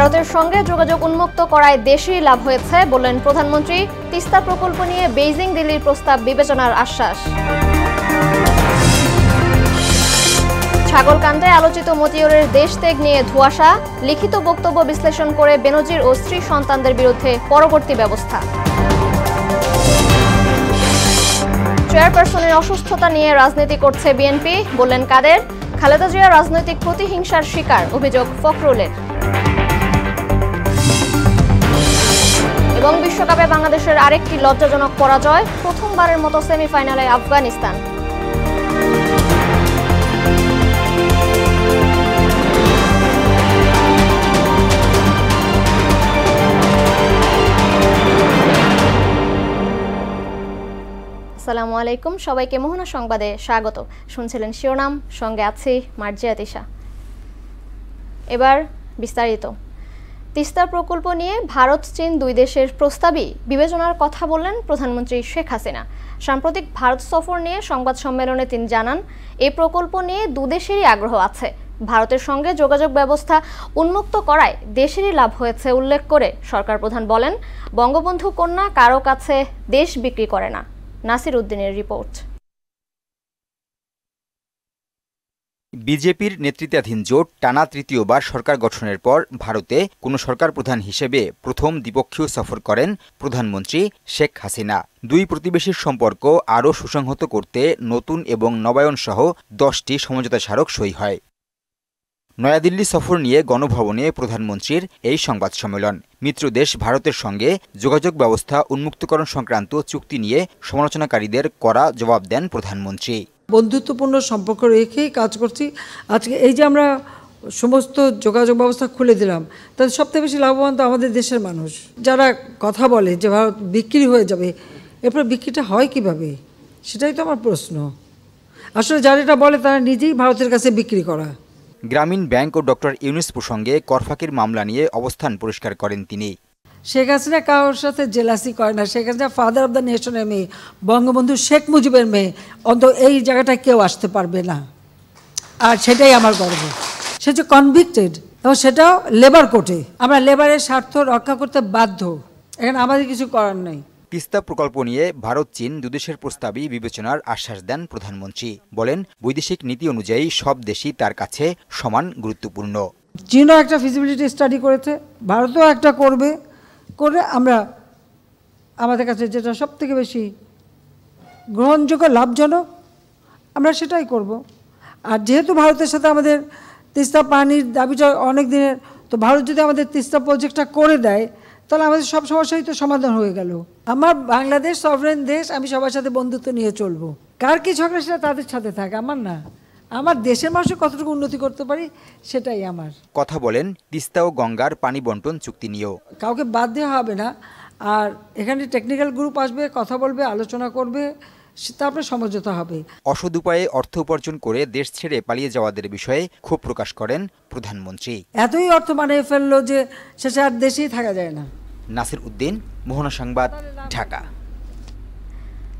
ভারতের সঙ্গে যোগাযোগ উন্মুক্ত করায় দেশেই লাভ হয়েছে বললেন প্রধানমন্ত্রী তিস্তা প্রকল্প নিয়ে বেইজিং দিল্লির প্রস্তাব বিবেচনার আশ্বাস ছাগলকাণ্ডে আলোচিত মতিয়রের দেশ ত্যাগ নিয়ে ধোয়াশা লিখিত বক্তব্য বিশ্লেষণ করে বেনজির ও স্ত্রী সন্তানদের বিরুদ্ধে পরবর্তী ব্যবস্থা চেয়ারপারসনের অসুস্থতা নিয়ে রাজনীতি করছে বিএনপি বললেন কাদের খালেদা জিয়া রাজনৈতিক প্রতিহিংসার শিকার অভিযোগ ফখরুলের এবং বিশ্বকাপে বাংলাদেশের আরেকটি লজ্জাজনক পরাজয় প্রথমবারের মতো সেমিফাইনালে আফগানিস্তান আসসালামু আলাইকুম সবাইকে মোহনা সংবাদে স্বাগত শুনছিলেন শিরোনাম সঙ্গে আছি মার্জিয়া তিশা এবার বিস্তারিত তিস্তা প্রকল্প নিয়ে ভারত চীন দুই দেশের প্রস্তাবই বিবেচনার কথা বললেন প্রধানমন্ত্রী শেখ হাসিনা সাম্প্রতিক ভারত সফর নিয়ে সংবাদ সম্মেলনে তিনি জানান এ প্রকল্প নিয়ে দুদেশেরই আগ্রহ আছে ভারতের সঙ্গে যোগাযোগ ব্যবস্থা উন্মুক্ত করায় দেশেরই লাভ হয়েছে উল্লেখ করে সরকার প্রধান বলেন বঙ্গবন্ধু কন্যা কারো কাছে দেশ বিক্রি করে না নাসির উদ্দিনের রিপোর্ট বিজেপির নেতৃত্বাধীন জোট টানা তৃতীয়বার সরকার গঠনের পর ভারতে কোনো সরকার প্রধান হিসেবে প্রথম দ্বিপক্ষীয় সফর করেন প্রধানমন্ত্রী শেখ হাসিনা দুই প্রতিবেশীর সম্পর্ক আরও সুসংহত করতে নতুন এবং নবায়নসহ দশটি সমঝোতা স্মারক সই হয় নয়াদিল্লি সফর নিয়ে গণভবনে প্রধানমন্ত্রীর এই সংবাদ সম্মেলন মিত্রদেশ ভারতের সঙ্গে যোগাযোগ ব্যবস্থা উন্মুক্তকরণ সংক্রান্ত চুক্তি নিয়ে সমালোচনাকারীদের করা জবাব দেন প্রধানমন্ত্রী বন্ধুত্বপূর্ণ সম্পর্ক রেখেই কাজ করছি আজকে এই যে আমরা সমস্ত যোগাযোগ ব্যবস্থা খুলে দিলাম তাহলে সবথেকে বেশি লাভবান তো আমাদের দেশের মানুষ যারা কথা বলে যে ভারত বিক্রি হয়ে যাবে এরপর বিক্রিটা হয় কিভাবে সেটাই তো আমার প্রশ্ন আসলে যারা এটা বলে তারা নিজেই ভারতের কাছে বিক্রি করা গ্রামীণ ব্যাংক ও ডক্টর ইউনিস প্রসঙ্গে করফাকির মামলা নিয়ে অবস্থান পরিষ্কার করেন তিনি শেখ হাসিনা কারোর সাথে জেলাসি করে না Sheikh Hasina father of the নেশনের মেয়ে বঙ্গবন্ধু শেখ মুজিবের মেয়ে অন্ত এই জায়গাটায় কেউ আসতে পারবে না আর সেটাই আমার গর্ব সে হচ্ছে কনভিক্টেড এবং সেটাও লেবার কোর্টে আমরা লেবারের স্বার্থ রক্ষা করতে বাধ্য এখানে আমাদের কিছু করার নেই তিস্তা প্রকল্প নিয়ে ভারত চীন দুদেশের প্রস্তাবই বিবেচনার আশ্বাস দেন প্রধানমন্ত্রী বলেন বৈদেশিক নীতি অনুযায়ী সব দেশই তার কাছে সমান গুরুত্বপূর্ণ চীনও একটা ফিজিবিলিটি স্টাডি করেছে ভারতও একটা করবে করে আমরা আমাদের কাছে যেটা সব থেকে বেশি গ্রহণযোগ্য লাভজনক আমরা সেটাই করব। আর যেহেতু ভারতের সাথে আমাদের তিস্তা পানির দাবিটা অনেক দিনের তো ভারত যদি আমাদের তিস্তা প্রজেক্টটা করে দেয় তাহলে আমাদের সব সমস্যাই তো সমাধান হয়ে গেল আমার বাংলাদেশ সভরেন দেশ আমি সবার সাথে বন্ধুত্ব নিয়ে চলবো কার কি ঝগড়া সেটা তাদের সাথে থাকে আমার না আমার দেশের মানুষের কতটুকু উন্নতি করতে পারি সেটাই আমার কথা বলেন তিস্তা ও গঙ্গার পানি বন্টন চুক্তি নিয়েও কাউকে বাদ দেওয়া হবে না আর এখানে টেকনিক্যাল গ্রুপ আসবে কথা বলবে আলোচনা করবে তারপরে সমঝোতা হবে অসদ উপায়ে অর্থ উপার্জন করে দেশ ছেড়ে পালিয়ে যাওয়াদের বিষয়ে ক্ষোভ প্রকাশ করেন প্রধানমন্ত্রী এতই অর্থ বানিয়ে ফেললো যে শেষে আর দেশেই থাকা যায় না নাসির উদ্দিন মোহনা সংবাদ ঢাকা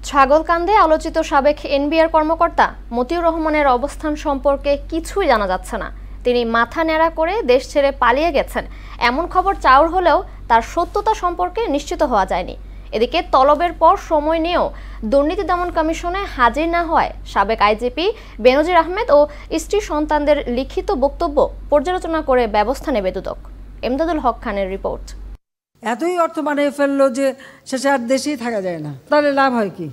ছাগলকান্দে আলোচিত সাবেক এনবিআর কর্মকর্তা মতিউর রহমানের অবস্থান সম্পর্কে কিছুই জানা যাচ্ছে না তিনি মাথা নেড়া করে দেশ ছেড়ে পালিয়ে গেছেন এমন খবর চাউর হলেও তার সত্যতা সম্পর্কে নিশ্চিত হওয়া যায়নি এদিকে তলবের পর সময় নিয়েও দুর্নীতি দমন কমিশনে হাজির না হওয়ায় সাবেক আইজিপি বেনজির আহমেদ ও স্ত্রী সন্তানদের লিখিত বক্তব্য পর্যালোচনা করে ব্যবস্থা নেবে দুদক এমদাদুল হক খানের রিপোর্ট এতই অর্থ বানিয়ে ফেললো যে শেষে আর দেশেই থাকা যায় না তাহলে লাভ হয় কি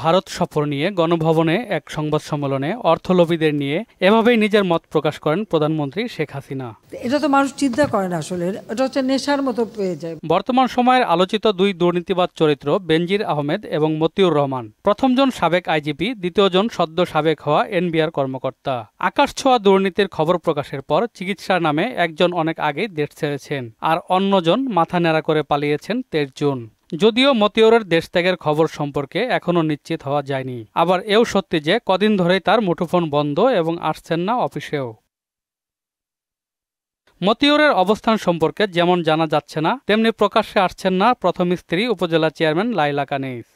ভারত সফর নিয়ে গণভবনে এক সংবাদ সম্মেলনে অর্থলোভীদের নিয়ে এভাবেই নিজের মত প্রকাশ করেন প্রধানমন্ত্রী শেখ হাসিনা এটা তো মানুষ চিন্তা করে না আসলে এটা হচ্ছে নেশার মতো পেয়ে যায় বর্তমান সময়ের আলোচিত দুই দুর্নীতিবাদ চরিত্র বেনজির আহমেদ এবং মতিউর রহমান প্রথমজন সাবেক আইজিপি দ্বিতীয়জন সদ্য সাবেক হওয়া এনবিআর কর্মকর্তা আকাশ ছোঁয়া দুর্নীতির খবর প্রকাশের পর চিকিৎসার নামে একজন অনেক আগেই দেশ ছেড়েছেন আর অন্যজন মাথা নেড়া করে পালিয়েছেন তেইশ জুন যদিও মতিয়রের দেশ ত্যাগের খবর সম্পর্কে এখনও নিশ্চিত হওয়া যায়নি আবার এও সত্যি যে কদিন ধরেই তার মুঠোফোন বন্ধ এবং আসছেন না অফিসেও মতিয়রের অবস্থান সম্পর্কে যেমন জানা যাচ্ছে না তেমনি প্রকাশ্যে আসছেন না প্রথম স্ত্রী উপজেলা চেয়ারম্যান লাইলা কানিস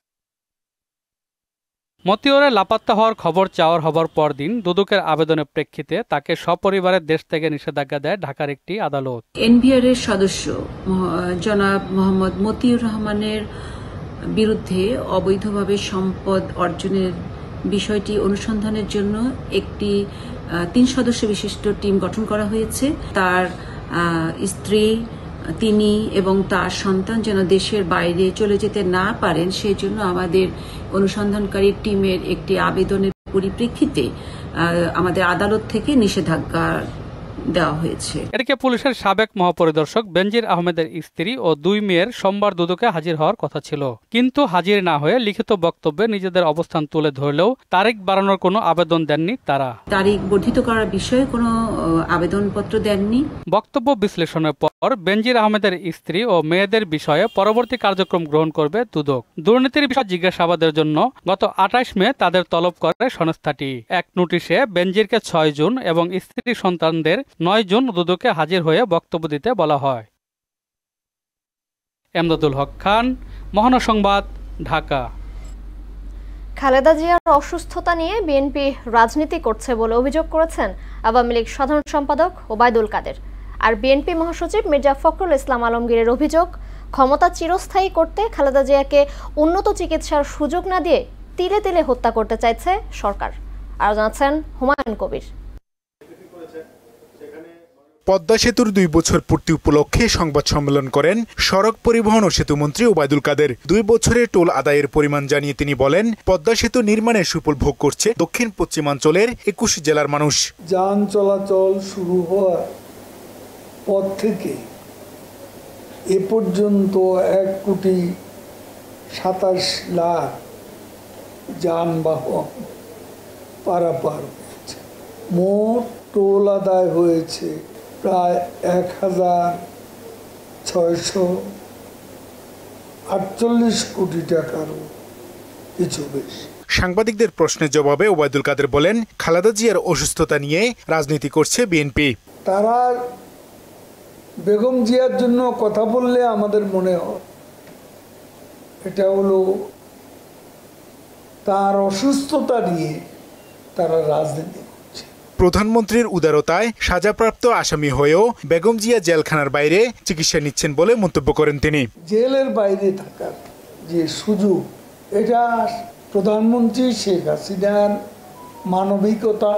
মতিওরে লাপাত্তা হওয়ার খবর চাওয়ার হবার পর দিন দুদকের আবেদনের প্রেক্ষিতে তাকে সপরিবারে দেশ থেকে নিষেধাজ্ঞা দেয় ঢাকার একটি আদালত এনবিআর এর সদস্য জনাব মোহাম্মদ মতিউর রহমানের বিরুদ্ধে অবৈধভাবে সম্পদ অর্জনের বিষয়টি অনুসন্ধানের জন্য একটি তিন সদস্য বিশিষ্ট টিম গঠন করা হয়েছে তার স্ত্রী তিনি এবং তার সন্তান যেন দেশের বাইরে চলে যেতে না পারেন সেই জন্য আমাদের অনুসন্ধানকারী টিমের একটি আবেদনের পরিপ্রেক্ষিতে আমাদের আদালত থেকে নিষেধাজ্ঞা দেওয়া হয়েছে এদিকে পুলিশের সাবেক মহাপরিদর্শক বেনজির আহমেদের স্ত্রী ও দুই মেয়ের সোমবার দুদকে হাজির হওয়ার কথা ছিল কিন্তু হাজির না হয়ে লিখিত বক্তব্যে নিজেদের অবস্থান তুলে ধরলেও তারিখ বাড়ানোর কোনো আবেদন দেননি তারা তারিখ বর্ধিত করার বিষয়ে কোনো আবেদনপত্র দেননি বক্তব্য বিশ্লেষণের পর বেনজির আহমেদের স্ত্রী ও মেয়েদের বিষয়ে পরবর্তী কার্যক্রম গ্রহণ করবে দুদক দুর্নীতির বিষয়ে জিজ্ঞাসাবাদের জন্য গত আঠাশ মে তাদের তলব করে সংস্থাটি এক নোটিশে বেনজিরকে ছয় জুন এবং স্ত্রী সন্তানদের নয় জুন দুদুকে হাজির হয়ে বক্তব্য দিতে বলা হয় এমদাদুল হক খান মহানসংবাদ সংবাদ ঢাকা খালেদা জিয়ার অসুস্থতা নিয়ে বিএনপি রাজনীতি করছে বলে অভিযোগ করেছেন আওয়ামী লীগ সাধারণ সম্পাদক ওবায়দুল কাদের আর বিএনপি মহাসচিব মির্জা ফখরুল ইসলাম আলমগীরের অভিযোগ ক্ষমতা চিরস্থায়ী করতে খালেদা জিয়াকে উন্নত চিকিৎসার সুযোগ না দিয়ে তিলে তিলে হত্যা করতে চাইছে সরকার আর জানাচ্ছেন হুমায়ুন কবির পদ্মা সেতুর দুই বছর পূর্তি উপলক্ষে সংবাদ সম্মেলন করেন সড়ক পরিবহন ও সেতুমন্ত্রী ওবায়দুল কাদের দুই বছরে টোল আদায়ের পরিমাণ জানিয়ে তিনি বলেন পদ্মা সেতু নির্মাণের সুফল ভোগ করছে দক্ষিণ পশ্চিমাঞ্চলের একুশ জেলার মানুষ যান চলাচল শুরু হওয়ার পর থেকে এ পর্যন্ত এক কোটি সাতাশ লাখ যানবাহন পারাপার মোট টোল আদায় হয়েছে প্রায় এক হাজার ছয়শো আটচল্লিশ কোটি টাকার কিছু বেশি সাংবাদিকদের প্রশ্নের জবাবে ওবায়দুল কাদের বলেন খালেদা জিয়ার অসুস্থতা নিয়ে রাজনীতি করছে বিএনপি তারা বেগম জিয়ার জন্য কথা বললে আমাদের মনে হয় এটা হলো তার অসুস্থতা নিয়ে তারা রাজনীতি প্রধানমন্ত্রীর উদারতায় সাজাপ্রাপ্ত আসামি হয়েও বেগম জিয়া জেলখানার বাইরে চিকিৎসা নিচ্ছেন বলে মন্তব্য করেন তিনি জেলের বাইরে থাকার যে সুযোগ এটা প্রধানমন্ত্রী শেখ হাসিনার মানবিকতা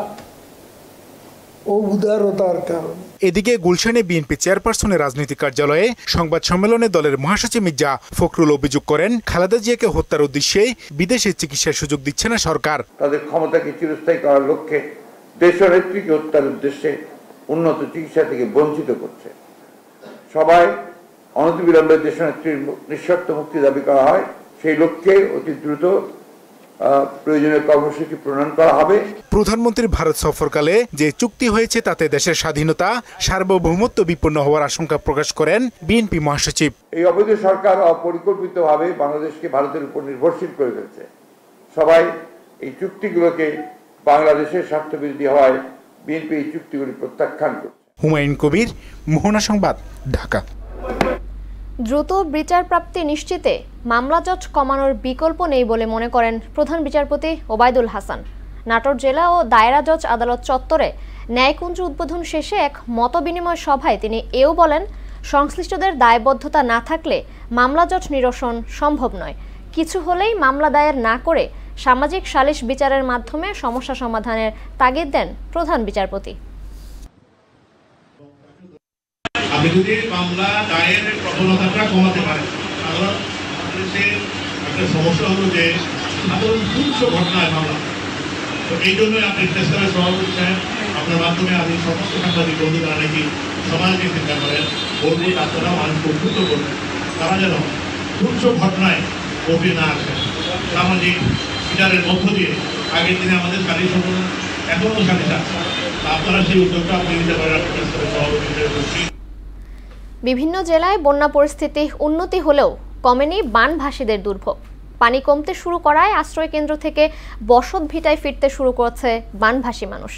ও উদারতার কারণে এদিকে গুলশানে বিএনপি চেয়ারপারসনের রাজনৈতিক কার্যালয়ে সংবাদ সম্মেলনে দলের মহাসচিব মির্জা ফখরুল অভিযোগ করেন খালেদা জিয়াকে হত্যার উদ্দেশ্যে বিদেশে চিকিৎসার সুযোগ দিচ্ছে না সরকার তাদের ক্ষমতাকে চিরস্থায়ী করার লক্ষ্যে দেশনেত্রীকে হত্যার উদ্দেশ্যে উন্নত চিকিৎসা থেকে বঞ্চিত করছে সবাই অনতিবিলম্বে দেশনেত্রীর নিঃশর্ত মুক্তি দাবি করা হয় সেই লক্ষ্যে অতি দ্রুত প্রণয়ন করা হবে প্রধানমন্ত্রীর ভারত সফরকালে যে চুক্তি হয়েছে তাতে দেশের স্বাধীনতা সার্বভৌমত্ব বিপন্ন হওয়ার আশঙ্কা প্রকাশ করেন বিএনপি মহাসচিব এই অবৈধ সরকার অপরিকল্পিতভাবে বাংলাদেশকে ভারতের উপর নির্ভরশীল করে ফেলছে সবাই এই চুক্তিগুলোকে বাংলাদেশের স্বার্থবিরোধী হয় বিএনপি এই চুক্তিগুলি প্রত্যাখ্যান করছে হুমায়ুন কবির মোহনা সংবাদ ঢাকা দ্রুত বিচারপ্রাপ্তি নিশ্চিতে মামলা জজ কমানোর বিকল্প নেই বলে মনে করেন প্রধান বিচারপতি ওবায়দুল হাসান নাটোর জেলা ও দায়রা জজ আদালত চত্বরে ন্যায়কুঞ্জ উদ্বোধন শেষে এক মতবিনিময় সভায় তিনি এও বলেন সংশ্লিষ্টদের দায়বদ্ধতা না থাকলে মামলা জট নিরসন সম্ভব নয় কিছু হলেই মামলা দায়ের না করে সামাজিক সালিশ বিচারের মাধ্যমে সমস্যা সমাধানের তাগিদ দেন প্রধান বিচারপতি এই জন্যই আপনি সভাপতি আপনার মাধ্যমে আমি সমস্ত সাংবাদিক তারা নাকি সমাজকে চিন্তা করেন মানুষকে করবেন তারা যেন তুচ্ছ ঘটনায় কবি না আসেন সামাজিক বিচারের মধ্য দিয়ে আগের দিনে আমাদের শাড়ি সংগঠন এখনও শাড়িটা আপনারা সেই উদ্যোগটা আপনি নিতে পারেন বিভিন্ন জেলায় বন্যা পরিস্থিতি উন্নতি হলেও কমেনি বানভাসীদের দুর্ভোগ পানি কমতে শুরু করায় আশ্রয় কেন্দ্র থেকে বসত ভিটায় ফিরতে শুরু করছে বানভাসী মানুষ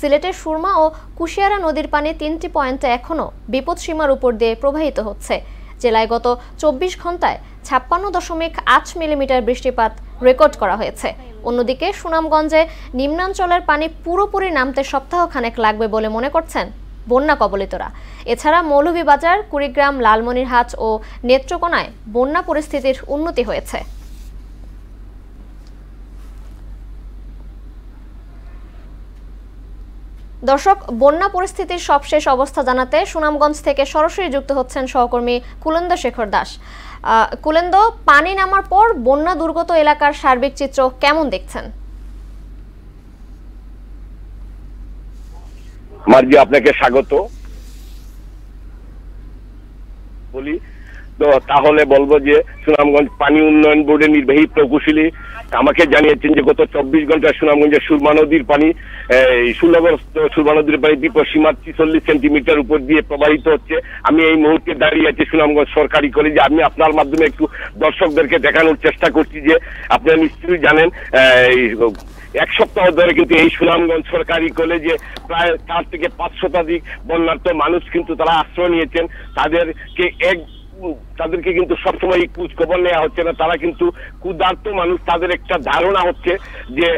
সিলেটের সুরমা ও কুশিয়ারা নদীর পানি তিনটি পয়েন্টে এখনও বিপদসীমার উপর দিয়ে প্রবাহিত হচ্ছে জেলায় গত চব্বিশ ঘন্টায় ছাপ্পান্ন দশমিক আট মিলিমিটার বৃষ্টিপাত রেকর্ড করা হয়েছে অন্যদিকে সুনামগঞ্জে নিম্নাঞ্চলের পানি পুরোপুরি নামতে সপ্তাহ খানেক লাগবে বলে মনে করছেন বন্যা কবলিতরা এছাড়া মৌলভীবাজার কুড়িগ্রাম লালমনিরহাট ও নেত্রকোনায় বন্যা পরিস্থিতির উন্নতি হয়েছে দর্শক বন্যা পরিস্থিতির সবশেষ অবস্থা জানাতে সুনামগঞ্জ থেকে সরাসরি যুক্ত হচ্ছেন সহকর্মী কুলন্দা শেখর দাস কুলেন্দ পানি নামার পর বন্যা দুর্গত এলাকার সার্বিক চিত্র কেমন দেখছেন আপনাকে স্বাগত বলি তাহলে বলবো যে সুনামগঞ্জ পানি উন্নয়ন বোর্ডের নির্বাহী প্রকৌশলী আমাকে জানিয়েছেন যে গত চব্বিশ ঘন্টা সুনামগঞ্জের সুরমা নদীর পানি সুলভস্ত সুরমা নদীর পানি দ্বীপ সীমা চল্লিশ সেন্টিমিটার উপর দিয়ে প্রবাহিত হচ্ছে আমি এই মুহূর্তে দাঁড়িয়ে আছি সুনামগঞ্জ সরকারি কলেজে আমি আপনার মাধ্যমে একটু দর্শকদেরকে দেখানোর চেষ্টা করছি যে আপনারা নিশ্চয়ই জানেন এক সপ্তাহ ধরে কিন্তু এই সুনামগঞ্জ সরকারি কলেজে প্রায় চার থেকে পাঁচ শতাধিক বন্যার্থ মানুষ কিন্তু তারা আশ্রয় নিয়েছেন তাদেরকে এক তাদেরকে কিন্তু সবসময় কুচ খবর নেওয়া হচ্ছে না তারা কিন্তু ক্ষুধার্ত মানুষ তাদের একটা ধারণা হচ্ছে যে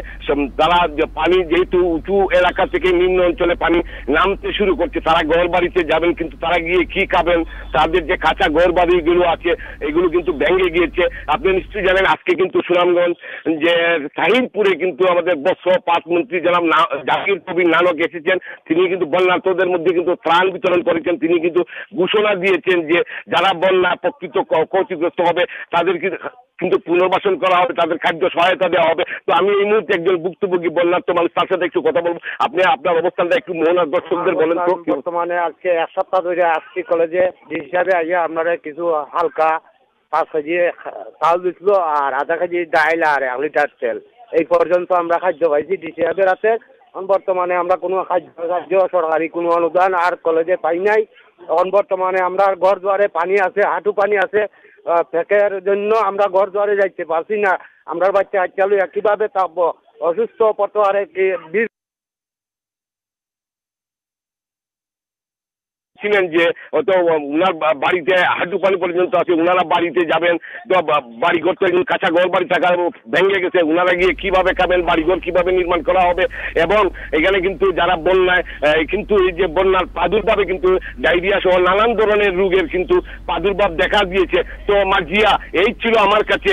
তারা পানি যেহেতু উঁচু এলাকা থেকে নিম্ন অঞ্চলে পানি নামতে শুরু করছে তারা ঘর বাড়িতে যাবেন কিন্তু তারা গিয়ে কি খাবেন তাদের যে কাঁচা ঘর বাড়িগুলো আছে এগুলো কিন্তু ভেঙে গিয়েছে আপনি নিশ্চয়ই জানেন আজকে কিন্তু সুনামগঞ্জ যে শাহিনপুরে কিন্তু আমাদের বস্ত্র পাঁচ মন্ত্রী জনাব জাকির কবির নানক এসেছেন তিনি কিন্তু বন্যার্থদের মধ্যে কিন্তু ত্রাণ বিতরণ করেছেন তিনি কিন্তু ঘোষণা দিয়েছেন যে যারা বন্যা প্রকৃত ক্ষতিগ্রস্ত হবে তাদের কিন্তু পুনর্বাসন করা হবে তাদের খাদ্য সহায়তা দেওয়া হবে তো আমি এই মুহূর্তে একজন ভুক্তভোগী বললাম তো মানুষ তার সাথে একটু কথা বলবো আপনি আপনার অবস্থানটা একটু মোহনার দর্শকদের বলেন তো বর্তমানে আজকে এক সপ্তাহ ধরে আসছি কলেজে যে হিসাবে আগে আপনারা কিছু হালকা পাঁচ কেজি চাল দিচ্ছিল আর আধা কেজি ডাইল আর এক লিটার তেল এই পর্যন্ত আমরা খাদ্য পাইছি ডিসিআবের হাতে বর্তমানে আমরা কোনো খাদ্য খাদ্য সরকারি কোনো অনুদান আর কলেজে পাই নাই এখন বর্তমানে আমরা ঘর দুয়ারে পানি আছে হাঁটু পানি আছে ফেকের জন্য আমরা ঘর দুয়ারে যাইতে পারছি না আমরা বাচ্চা আজকাল কিভাবে থাকবো অসুস্থ আরে কি ছিলেন যে তো উনার বাড়িতে হাঁটু পানি পর্যন্ত আছে উনারা বাড়িতে যাবেন তো বাড়ি ঘর তো একজন কাঁচা ঘর বাড়ি থাকা ভেঙে গেছে উনারা গিয়ে কিভাবে খাবেন বাড়িঘর কিভাবে নির্মাণ করা হবে এবং এখানে কিন্তু যারা বন্যায় কিন্তু এই যে বন্যার প্রাদুর্ভাবে কিন্তু ডায়রিয়া সহ নানান ধরনের রোগের কিন্তু প্রাদুর্ভাব দেখা দিয়েছে তো মার্জিয়া এই ছিল আমার কাছে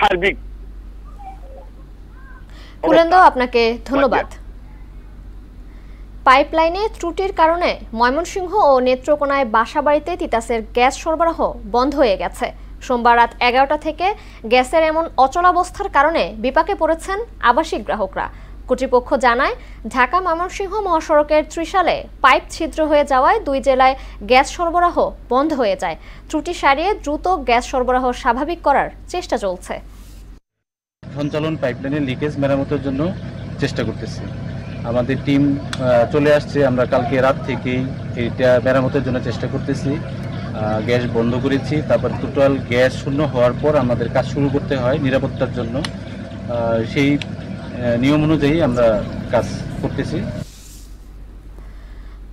সার্বিক কুলেন্দ আপনাকে ধন্যবাদ পাইপলাইনে ত্রুটির কারণে ময়মনসিংহ ও নেত্রকোনায় বাসাবাড়িতে তিতাসের গ্যাস সরবরাহ বন্ধ হয়ে গেছে সোমবার রাত এগারোটা থেকে গ্যাসের এমন অচলাবস্থার কারণে বিপাকে পড়েছেন আবাসিক গ্রাহকরা কর্তৃপক্ষ জানায় ঢাকা ময়মনসিংহ মহাসড়কের ত্রিশালে পাইপ ছিদ্র হয়ে যাওয়ায় দুই জেলায় গ্যাস সরবরাহ বন্ধ হয়ে যায় ত্রুটি সারিয়ে দ্রুত গ্যাস সরবরাহ স্বাভাবিক করার চেষ্টা চলছে সঞ্চালন পাইপলাইনের লিকেজ মেরামতের জন্য চেষ্টা করতেছি আমাদের টিম চলে আসছে আমরা কালকে রাত থেকেই এটা মেরামতের জন্য চেষ্টা করতেছি গ্যাস বন্ধ করেছি তারপর টোটাল গ্যাস শূন্য হওয়ার পর আমাদের কাজ শুরু করতে হয় নিরাপত্তার জন্য সেই নিয়ম অনুযায়ী আমরা কাজ করতেছি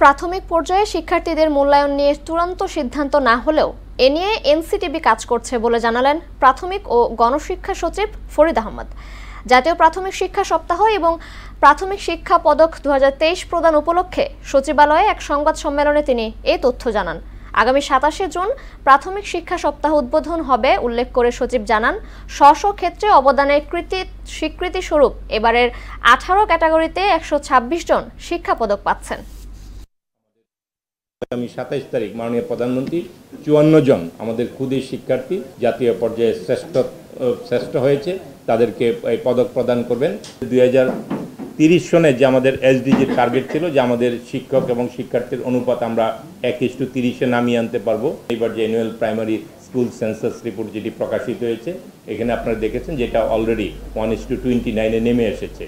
প্রাথমিক পর্যায়ে শিক্ষার্থীদের মূল্যায়ন নিয়ে চূড়ান্ত সিদ্ধান্ত না হলেও এ নিয়ে এনসিটিবি কাজ করছে বলে জানালেন প্রাথমিক ও গণশিক্ষা সচিব ফরিদ আহমদ জাতীয় প্রাথমিক শিক্ষা সপ্তাহ এবং প্রাথমিক শিক্ষা পদক দু প্রদান উপলক্ষে সচিবালয়ে এক সংবাদ সম্মেলনে তিনি এ তথ্য জানান আগামী সাতাশে জুন প্রাথমিক শিক্ষা সপ্তাহ উদ্বোধন হবে উল্লেখ করে সচিব জানান স্ব ক্ষেত্রে অবদানের কৃতি স্বীকৃতি স্বরূপ এবারের আঠারো ক্যাটাগরিতে একশো জন শিক্ষা পদক পাচ্ছেন আগামী সাতাইশ তারিখ মাননীয় প্রধানমন্ত্রী চুয়ান্ন জন আমাদের ক্ষুদে শিক্ষার্থী জাতীয় পর্যায়ে শ্রেষ্ঠ শ্রেষ্ঠ হয়েছে তাদেরকে এই পদক প্রদান করবেন দুই তিরিশ সনে যে আমাদের এসডিজির টার্গেট ছিল যে আমাদের শিক্ষক এবং শিক্ষার্থীর অনুপাত আমরা এক ইস্টু তিরিশে নামিয়ে আনতে পারবো এবার যে annual primary school census report যেটি প্রকাশিত হয়েছে এখানে আপনারা দেখেছেন যেটা অলরেডি ওয়ান ইস্টু টোয়েন্টি নাইনে নেমে এসেছে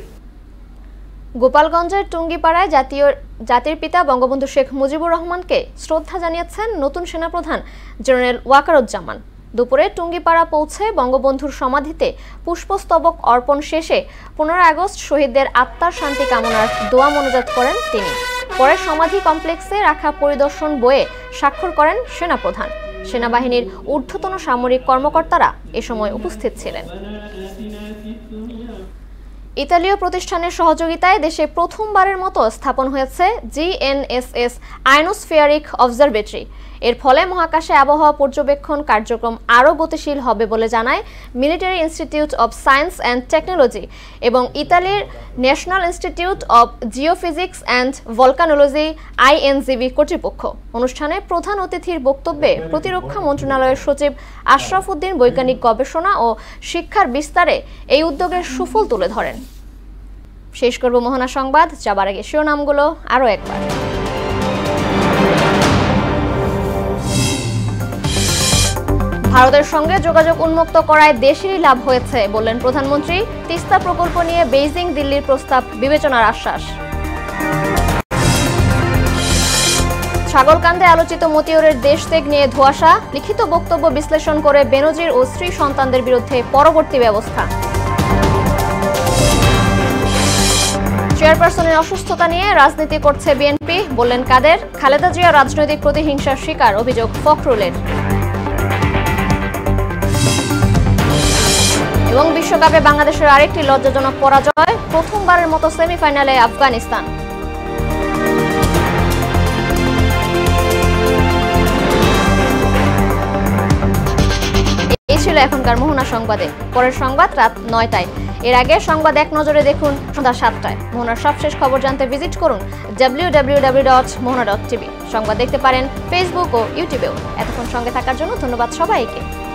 গোপালগঞ্জের টুঙ্গিপাড়ায় জাতীয় জাতির পিতা বঙ্গবন্ধু শেখ মুজিবুর রহমানকে শ্রদ্ধা জানিয়েছেন নতুন সেনাপ্রধান জেনারেল ওয়াকারুজ্জামান দুপুরে টুঙ্গিপাড়া পৌঁছে বঙ্গবন্ধুর সমাধিতে পুষ্পস্তবক অর্পণ শেষে পনেরো আগস্ট শহীদদের আত্মার শান্তি কামনার দোয়া মনোজাত করেন তিনি পরে সমাধি কমপ্লেক্সে রাখা পরিদর্শন বয়ে স্বাক্ষর করেন সেনাপ্রধান সেনাবাহিনীর ঊর্ধ্বতন সামরিক কর্মকর্তারা এ সময় উপস্থিত ছিলেন ইতালীয় প্রতিষ্ঠানের সহযোগিতায় দেশে প্রথমবারের মতো স্থাপন হয়েছে জিএনএসএস আয়নোস্ফিয়ারিক অবজারভেটরি এর ফলে মহাকাশে আবহাওয়া পর্যবেক্ষণ কার্যক্রম আরও গতিশীল হবে বলে জানায় military institute of science and technology এবং ইতালির national institute of geophysics and volcanology INGV কর্তৃপক্ষ অনুষ্ঠানে প্রধান অতিথির বক্তব্যে প্রতিরক্ষা মন্ত্রণালয়ের সচিব আশরাফ উদ্দিন বৈজ্ঞানিক গবেষণা ও শিক্ষার বিস্তারে এই উদ্যোগের সুফল তুলে ধরেন শেষ করব মোহনা সংবাদ যাবার আগে শিরোনামগুলো আরও একবার ভারতের সঙ্গে যোগাযোগ উন্মুক্ত করায় দেশেরই লাভ হয়েছে বললেন প্রধানমন্ত্রী তিস্তা প্রকল্প নিয়ে বেইজিং দিল্লির প্রস্তাব বিবেচনার আশ্বাস ছাগলকান্দে আলোচিত মতিয়রের দেশ ত্যাগ নিয়ে ধোয়াশা লিখিত বক্তব্য বিশ্লেষণ করে বেনজির ও স্ত্রী সন্তানদের বিরুদ্ধে পরবর্তী ব্যবস্থা চেয়ারপারসনের অসুস্থতা নিয়ে রাজনীতি করছে বিএনপি বললেন কাদের খালেদা জিয়া রাজনৈতিক প্রতিহিংসার শিকার অভিযোগ ফখরুলের এবং বিশ্বকাপে বাংলাদেশের আরেকটি লজ্জাজনক পরাজয় প্রথমবারের মতো সেমিফাইনালে আফগানিস্তান এই ছিল এখনকার মোহনা সংবাদে পরের সংবাদ রাত নয়টায় এর আগে সংবাদ এক নজরে দেখুন সন্ধ্যা সাতটায় মোহনার সবশেষ খবর জানতে ভিজিট করুন ডাব্লিউ সংবাদ দেখতে পারেন ফেসবুক ও ইউটিউবেও এতক্ষণ সঙ্গে থাকার জন্য ধন্যবাদ সবাইকে